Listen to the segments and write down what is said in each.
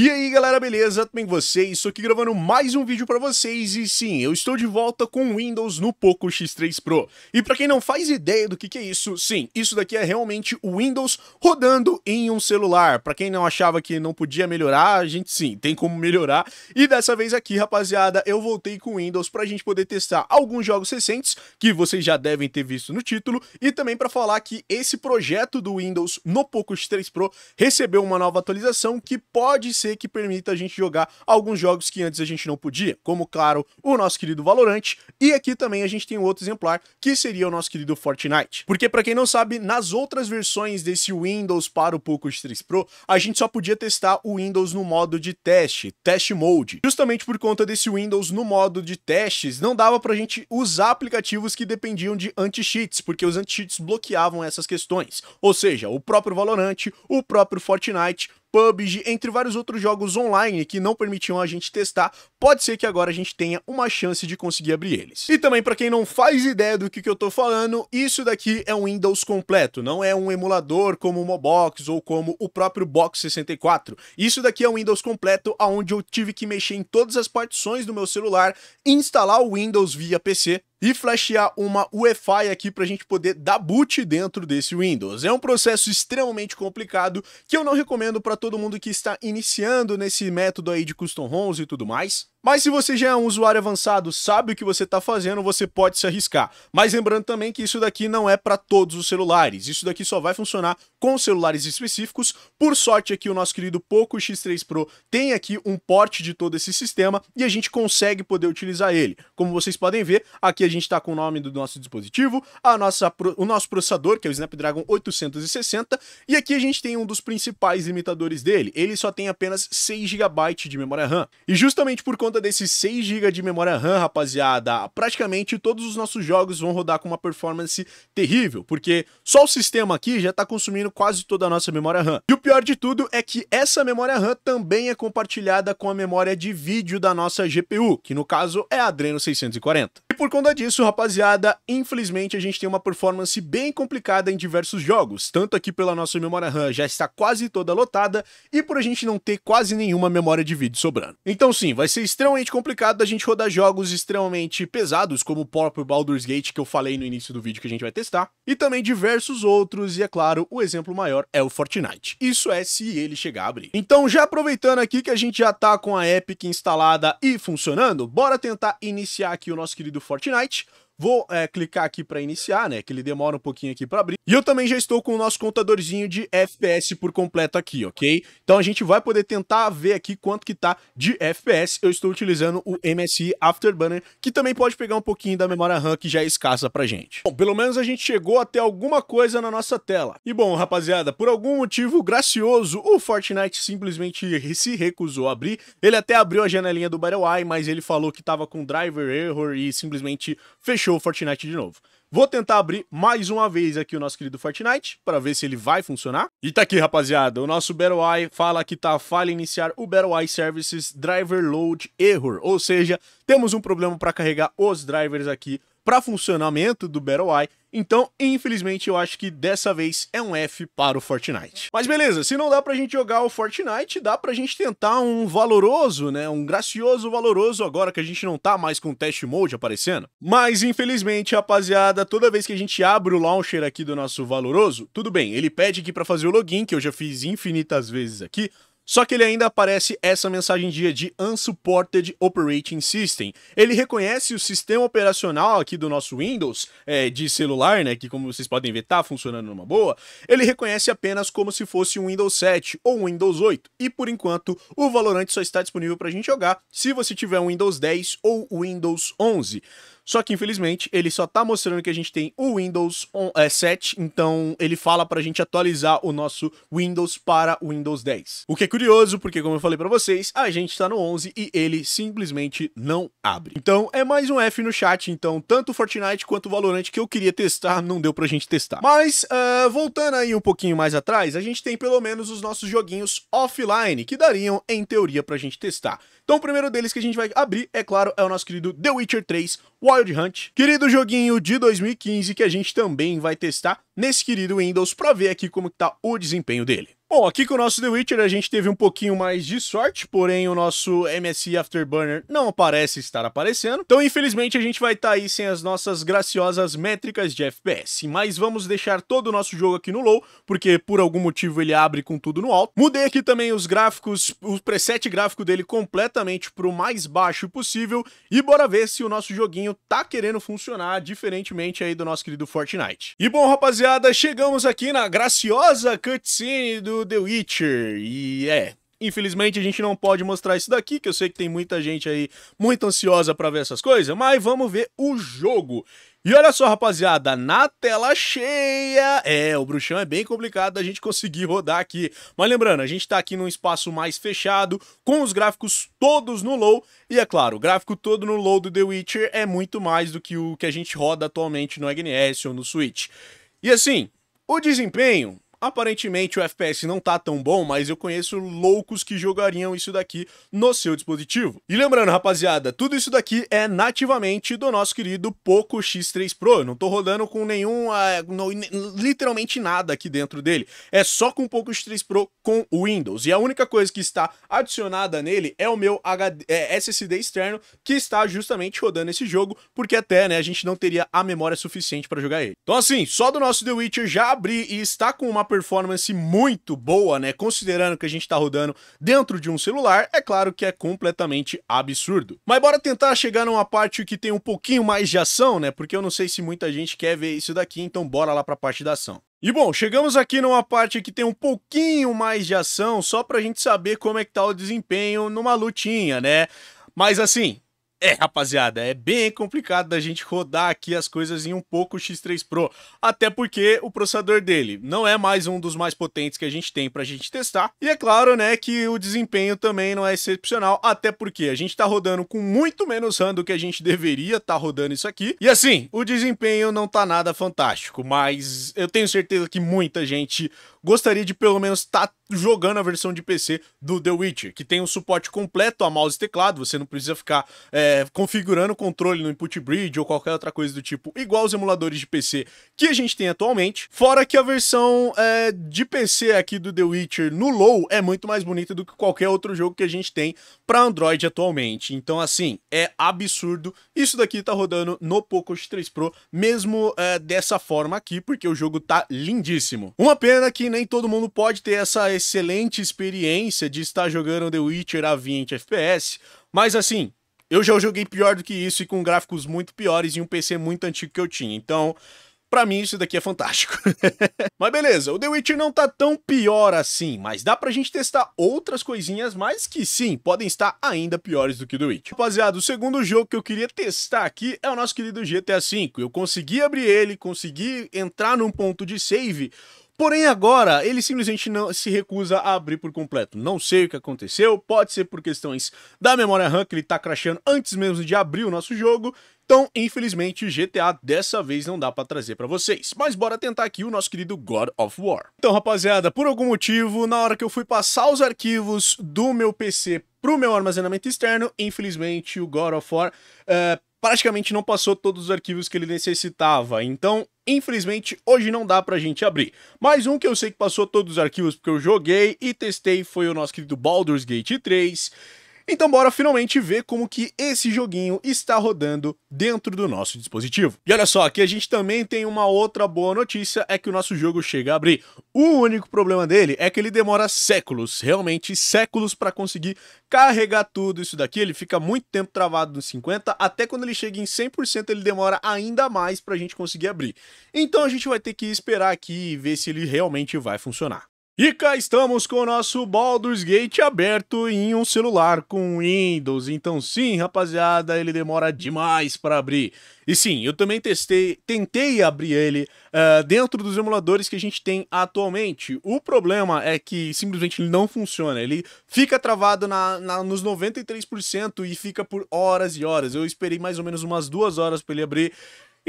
E aí galera, beleza? Tudo bem com vocês? Estou aqui gravando mais um vídeo para vocês e sim, eu estou de volta com o Windows no Poco X3 Pro. E para quem não faz ideia do que, que é isso, sim, isso daqui é realmente o Windows rodando em um celular. Para quem não achava que não podia melhorar, a gente sim, tem como melhorar. E dessa vez aqui, rapaziada, eu voltei com o Windows para a gente poder testar alguns jogos recentes que vocês já devem ter visto no título e também para falar que esse projeto do Windows no Poco X3 Pro recebeu uma nova atualização que pode ser que permita a gente jogar alguns jogos que antes a gente não podia, como, claro, o nosso querido Valorant, e aqui também a gente tem um outro exemplar, que seria o nosso querido Fortnite. Porque, para quem não sabe, nas outras versões desse Windows para o Poco X3 Pro, a gente só podia testar o Windows no modo de teste, Test Mode. Justamente por conta desse Windows no modo de testes, não dava pra gente usar aplicativos que dependiam de anti-cheats, porque os anti-cheats bloqueavam essas questões. Ou seja, o próprio Valorant, o próprio Fortnite, PUBG, entre vários outros jogos online que não permitiam a gente testar, pode ser que agora a gente tenha uma chance de conseguir abrir eles. E também, para quem não faz ideia do que, que eu tô falando, isso daqui é um Windows completo, não é um emulador como o Mobox ou como o próprio Box 64. Isso daqui é um Windows completo, onde eu tive que mexer em todas as partições do meu celular, instalar o Windows via PC e flashear uma UEFI aqui para a gente poder dar boot dentro desse Windows. É um processo extremamente complicado que eu não recomendo para todo mundo que está iniciando nesse método aí de custom ROMs e tudo mais. Mas se você já é um usuário avançado, sabe o que você está fazendo, você pode se arriscar. Mas lembrando também que isso daqui não é para todos os celulares. Isso daqui só vai funcionar com celulares específicos. Por sorte aqui o nosso querido Poco X3 Pro tem aqui um porte de todo esse sistema e a gente consegue poder utilizar ele. Como vocês podem ver, aqui a gente está com o nome do nosso dispositivo, a nossa, o nosso processador, que é o Snapdragon 860, e aqui a gente tem um dos principais limitadores dele. Ele só tem apenas 6 GB de memória RAM. E justamente por conta conta desses 6 GB de memória RAM, rapaziada, praticamente todos os nossos jogos vão rodar com uma performance terrível, porque só o sistema aqui já está consumindo quase toda a nossa memória RAM. E o pior de tudo é que essa memória RAM também é compartilhada com a memória de vídeo da nossa GPU, que no caso é a Adreno 640 por conta disso, rapaziada, infelizmente a gente tem uma performance bem complicada em diversos jogos, tanto aqui pela nossa memória RAM já está quase toda lotada e por a gente não ter quase nenhuma memória de vídeo sobrando. Então sim, vai ser extremamente complicado a gente rodar jogos extremamente pesados, como o próprio Baldur's Gate que eu falei no início do vídeo que a gente vai testar, e também diversos outros, e é claro, o exemplo maior é o Fortnite. Isso é se ele chegar a abrir. Então já aproveitando aqui que a gente já tá com a Epic instalada e funcionando, bora tentar iniciar aqui o nosso querido Fortnite, Vou é, clicar aqui para iniciar, né? Que ele demora um pouquinho aqui para abrir. E eu também já estou com o nosso contadorzinho de FPS por completo aqui, ok? Então a gente vai poder tentar ver aqui quanto que tá de FPS. Eu estou utilizando o MSI Afterburner, que também pode pegar um pouquinho da memória RAM que já é escassa pra gente. Bom, pelo menos a gente chegou até alguma coisa na nossa tela. E bom, rapaziada, por algum motivo gracioso, o Fortnite simplesmente se recusou a abrir. Ele até abriu a janelinha do Battle Eye, mas ele falou que tava com driver error e simplesmente fechou fechou o Fortnite de novo. Vou tentar abrir mais uma vez aqui o nosso querido Fortnite para ver se ele vai funcionar. E tá aqui, rapaziada, o nosso BattleEye fala que tá falha iniciar o BattleEye Services Driver Load Error, ou seja, temos um problema para carregar os drivers aqui para funcionamento do BattleEye. Então, infelizmente, eu acho que dessa vez é um F para o Fortnite. Mas beleza, se não dá pra gente jogar o Fortnite, dá pra gente tentar um valoroso, né? Um gracioso valoroso agora que a gente não tá mais com o teste mode aparecendo. Mas, infelizmente, rapaziada, toda vez que a gente abre o launcher aqui do nosso valoroso, tudo bem, ele pede aqui pra fazer o login, que eu já fiz infinitas vezes aqui, só que ele ainda aparece essa mensagem dia de Unsupported Operating System. Ele reconhece o sistema operacional aqui do nosso Windows, é, de celular, né, que como vocês podem ver tá funcionando numa boa, ele reconhece apenas como se fosse um Windows 7 ou um Windows 8. E por enquanto, o Valorant só está disponível para a gente jogar se você tiver um Windows 10 ou Windows 11. Só que, infelizmente, ele só tá mostrando que a gente tem o Windows 7, é, então ele fala pra gente atualizar o nosso Windows para o Windows 10. O que é curioso, porque como eu falei pra vocês, a gente tá no 11 e ele simplesmente não abre. Então é mais um F no chat, então tanto o Fortnite quanto o Valorant que eu queria testar, não deu pra gente testar. Mas, uh, voltando aí um pouquinho mais atrás, a gente tem pelo menos os nossos joguinhos offline, que dariam, em teoria, pra gente testar. Então o primeiro deles que a gente vai abrir, é claro, é o nosso querido The Witcher 3 Wild Hunt, querido joguinho de 2015 que a gente também vai testar nesse querido Windows para ver aqui como está o desempenho dele. Bom, aqui com o nosso The Witcher a gente teve um pouquinho mais de sorte, porém o nosso MSI Afterburner não parece estar aparecendo. Então, infelizmente, a gente vai estar tá aí sem as nossas graciosas métricas de FPS. Mas vamos deixar todo o nosso jogo aqui no low, porque por algum motivo ele abre com tudo no alto. Mudei aqui também os gráficos, o preset gráfico dele completamente para o mais baixo possível. E bora ver se o nosso joguinho tá querendo funcionar, diferentemente aí do nosso querido Fortnite. E bom, rapaziada, chegamos aqui na graciosa cutscene do do The Witcher. E é, Infelizmente a gente não pode mostrar isso daqui, que eu sei que tem muita gente aí muito ansiosa para ver essas coisas, mas vamos ver o jogo. E olha só, rapaziada, na tela cheia. É, o bruxão é bem complicado a gente conseguir rodar aqui. Mas lembrando, a gente tá aqui num espaço mais fechado, com os gráficos todos no low. E é claro, o gráfico todo no low do The Witcher é muito mais do que o que a gente roda atualmente no NES ou no Switch. E assim, o desempenho Aparentemente o FPS não tá tão bom, mas eu conheço loucos que jogariam isso daqui no seu dispositivo. E lembrando, rapaziada, tudo isso daqui é nativamente do nosso querido Poco X3 Pro. Eu não tô rodando com nenhum, uh, no, literalmente nada aqui dentro dele. É só com o Poco X3 Pro com Windows. E a única coisa que está adicionada nele é o meu HD, é, SSD externo que está justamente rodando esse jogo, porque até, né, a gente não teria a memória suficiente para jogar ele. Então assim, só do nosso The Witcher já abrir e está com uma performance muito boa, né? Considerando que a gente tá rodando dentro de um celular, é claro que é completamente absurdo. Mas bora tentar chegar numa parte que tem um pouquinho mais de ação, né? Porque eu não sei se muita gente quer ver isso daqui, então bora lá pra parte da ação. E bom, chegamos aqui numa parte que tem um pouquinho mais de ação, só pra gente saber como é que tá o desempenho numa lutinha, né? Mas assim, é, rapaziada, é bem complicado da gente rodar aqui as coisas em um pouco X3 Pro, até porque o processador dele não é mais um dos mais potentes que a gente tem pra gente testar, e é claro, né, que o desempenho também não é excepcional, até porque a gente tá rodando com muito menos RAM do que a gente deveria tá rodando isso aqui, e assim, o desempenho não tá nada fantástico, mas eu tenho certeza que muita gente gostaria de pelo menos estar tá jogando a versão de PC do The Witcher, que tem um suporte completo a mouse e teclado, você não precisa ficar é, configurando o controle no input bridge ou qualquer outra coisa do tipo, igual os emuladores de PC que a gente tem atualmente. Fora que a versão é, de PC aqui do The Witcher no low é muito mais bonita do que qualquer outro jogo que a gente tem para Android atualmente. Então, assim, é absurdo. Isso daqui tá rodando no Poco X3 Pro, mesmo é, dessa forma aqui, porque o jogo tá lindíssimo. Uma pena que nem todo mundo pode ter essa excelente experiência de estar jogando The Witcher a 20 FPS, mas assim, eu já joguei pior do que isso e com gráficos muito piores e um PC muito antigo que eu tinha. Então, para mim isso daqui é fantástico. mas beleza, o The Witcher não tá tão pior assim, mas dá pra gente testar outras coisinhas, mas que sim, podem estar ainda piores do que o The Witcher. Rapaziada, o segundo jogo que eu queria testar aqui é o nosso querido GTA V. Eu consegui abrir ele, consegui entrar num ponto de save, Porém, agora ele simplesmente não se recusa a abrir por completo. Não sei o que aconteceu, pode ser por questões da memória RAM que ele tá crashando antes mesmo de abrir o nosso jogo. Então, infelizmente, o GTA dessa vez não dá para trazer para vocês. Mas bora tentar aqui o nosso querido God of War. Então, rapaziada, por algum motivo, na hora que eu fui passar os arquivos do meu PC pro meu armazenamento externo, infelizmente o God of War uh, praticamente não passou todos os arquivos que ele necessitava, então infelizmente hoje não dá pra gente abrir. Mas um que eu sei que passou todos os arquivos porque eu joguei e testei foi o nosso querido Baldur's Gate 3, então bora finalmente ver como que esse joguinho está rodando dentro do nosso dispositivo. E olha só, aqui a gente também tem uma outra boa notícia, é que o nosso jogo chega a abrir. O único problema dele é que ele demora séculos, realmente séculos para conseguir carregar tudo isso daqui, ele fica muito tempo travado nos 50, até quando ele chega em 100% ele demora ainda mais para a gente conseguir abrir. Então a gente vai ter que esperar aqui e ver se ele realmente vai funcionar. E cá estamos com o nosso Baldur's Gate aberto em um celular com Windows. Então sim, rapaziada, ele demora demais para abrir. E sim, eu também testei, tentei abrir ele uh, dentro dos emuladores que a gente tem atualmente. O problema é que simplesmente ele não funciona. Ele fica travado na, na nos 93% e fica por horas e horas. Eu esperei mais ou menos umas duas horas para ele abrir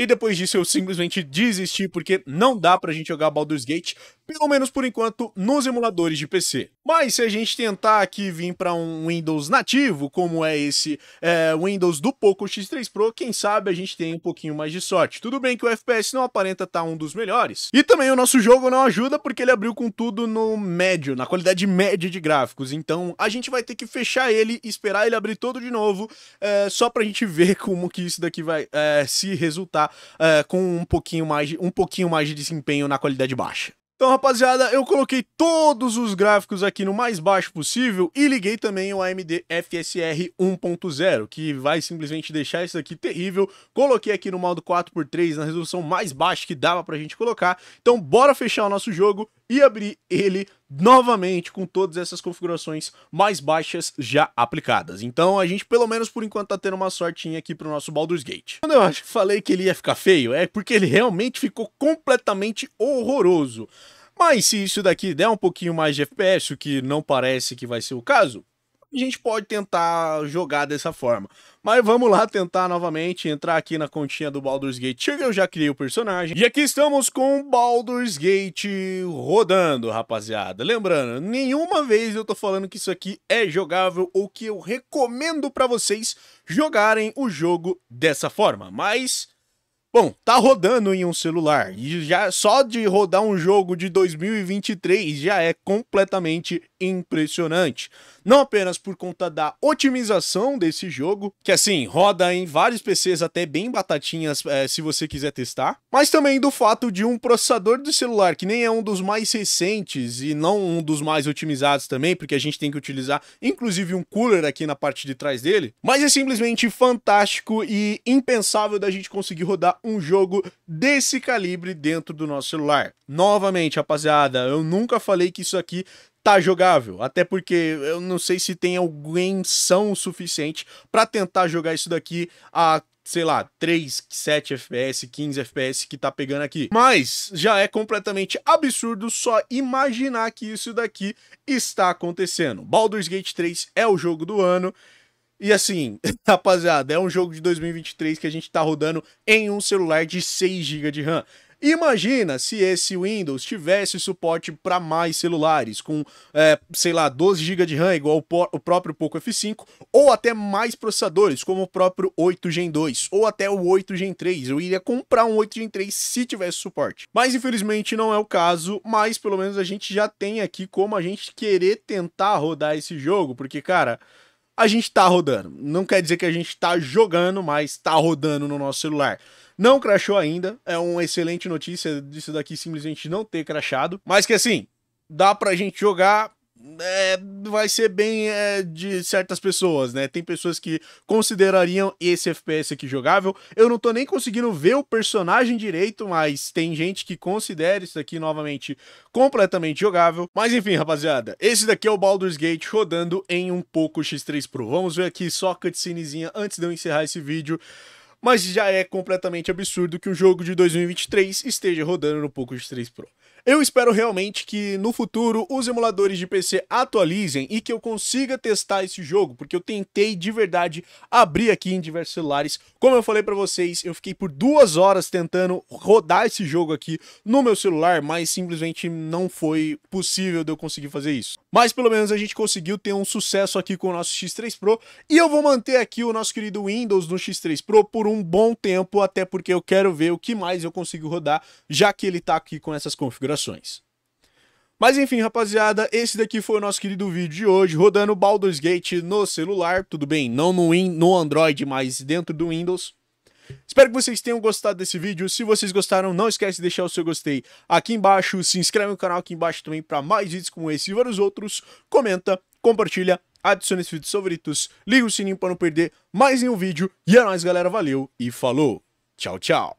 e depois disso eu simplesmente desisti porque não dá pra gente jogar Baldur's Gate, pelo menos por enquanto, nos emuladores de PC. Mas se a gente tentar aqui vir para um Windows nativo, como é esse é, Windows do Poco X3 Pro, quem sabe a gente tem um pouquinho mais de sorte. Tudo bem que o FPS não aparenta estar tá um dos melhores. E também o nosso jogo não ajuda porque ele abriu com tudo no médio, na qualidade média de gráficos. Então a gente vai ter que fechar ele, esperar ele abrir todo de novo, é, só a gente ver como que isso daqui vai é, se resultar é, com um pouquinho mais um pouquinho mais de desempenho na qualidade baixa. Então, rapaziada, eu coloquei todos os gráficos aqui no mais baixo possível e liguei também o AMD FSR 1.0, que vai simplesmente deixar isso aqui terrível. Coloquei aqui no modo 4x3, na resolução mais baixa que dava pra gente colocar. Então, bora fechar o nosso jogo e abrir ele novamente com todas essas configurações mais baixas já aplicadas. Então a gente, pelo menos por enquanto, tá tendo uma sortinha aqui pro nosso Baldur's Gate. Quando eu acho que falei que ele ia ficar feio, é porque ele realmente ficou completamente horroroso. Mas se isso daqui der um pouquinho mais de FPS, o que não parece que vai ser o caso, a gente pode tentar jogar dessa forma. Mas vamos lá tentar novamente entrar aqui na continha do Baldur's Gate. Chega, eu já criei o personagem. E aqui estamos com Baldur's Gate rodando, rapaziada. Lembrando, nenhuma vez eu tô falando que isso aqui é jogável ou que eu recomendo para vocês jogarem o jogo dessa forma. Mas Bom, tá rodando em um celular e já só de rodar um jogo de 2023 já é completamente impressionante. Não apenas por conta da otimização desse jogo, que assim roda em vários PCs até bem batatinhas é, se você quiser testar, mas também do fato de um processador do celular que nem é um dos mais recentes e não um dos mais otimizados também, porque a gente tem que utilizar inclusive um cooler aqui na parte de trás dele, mas é simplesmente fantástico e impensável da gente conseguir rodar um jogo desse calibre dentro do nosso celular. Novamente, rapaziada, eu nunca falei que isso aqui tá jogável, até porque eu não sei se tem alguém são o suficiente para tentar jogar isso daqui a sei lá, 3, 7 FPS, 15 FPS que tá pegando aqui. Mas já é completamente absurdo só imaginar que isso daqui está acontecendo. Baldur's Gate 3 é o jogo do ano e assim, rapaziada, é um jogo de 2023 que a gente tá rodando em um celular de 6 GB de RAM. Imagina se esse Windows tivesse suporte para mais celulares, com, é, sei lá, 12 GB de RAM, igual o, o próprio Poco F5, ou até mais processadores, como o próprio 8 Gen 2, ou até o 8 Gen 3. Eu iria comprar um 8 Gen 3 se tivesse suporte. Mas infelizmente não é o caso, mas pelo menos a gente já tem aqui como a gente querer tentar rodar esse jogo, porque, cara a gente tá rodando. Não quer dizer que a gente tá jogando, mas tá rodando no nosso celular. Não crashou ainda, é uma excelente notícia disso daqui simplesmente não ter crashado, mas que assim, dá pra gente jogar é, vai ser bem é, de certas pessoas, né? Tem pessoas que considerariam esse FPS aqui jogável. Eu não tô nem conseguindo ver o personagem direito, mas tem gente que considera isso aqui novamente completamente jogável. Mas enfim, rapaziada, esse daqui é o Baldur's Gate rodando em um pouco X3 Pro. Vamos ver aqui só a cutscenezinha antes de eu encerrar esse vídeo mas já é completamente absurdo que um jogo de 2023 esteja rodando no x 3 Pro. Eu espero realmente que no futuro os emuladores de PC atualizem e que eu consiga testar esse jogo, porque eu tentei de verdade abrir aqui em diversos celulares. Como eu falei para vocês, eu fiquei por duas horas tentando rodar esse jogo aqui no meu celular, mas simplesmente não foi possível de eu conseguir fazer isso. Mas pelo menos a gente conseguiu ter um sucesso aqui com o nosso X3 Pro e eu vou manter aqui o nosso querido Windows no X3 Pro por um bom tempo, até porque eu quero ver o que mais eu consigo rodar, já que ele tá aqui com essas configurações configurações. Mas enfim, rapaziada, esse daqui foi o nosso querido vídeo de hoje, rodando Baldur's Gate no celular, tudo bem, não no, no Android, mas dentro do Windows. Espero que vocês tenham gostado desse vídeo, se vocês gostaram, não esquece de deixar o seu gostei aqui embaixo, se inscreve no canal aqui embaixo também para mais vídeos como esse e vários outros, comenta, compartilha, adicione esse vídeo aos favoritos, liga o sininho para não perder mais nenhum vídeo, e é nóis galera, valeu e falou, tchau tchau!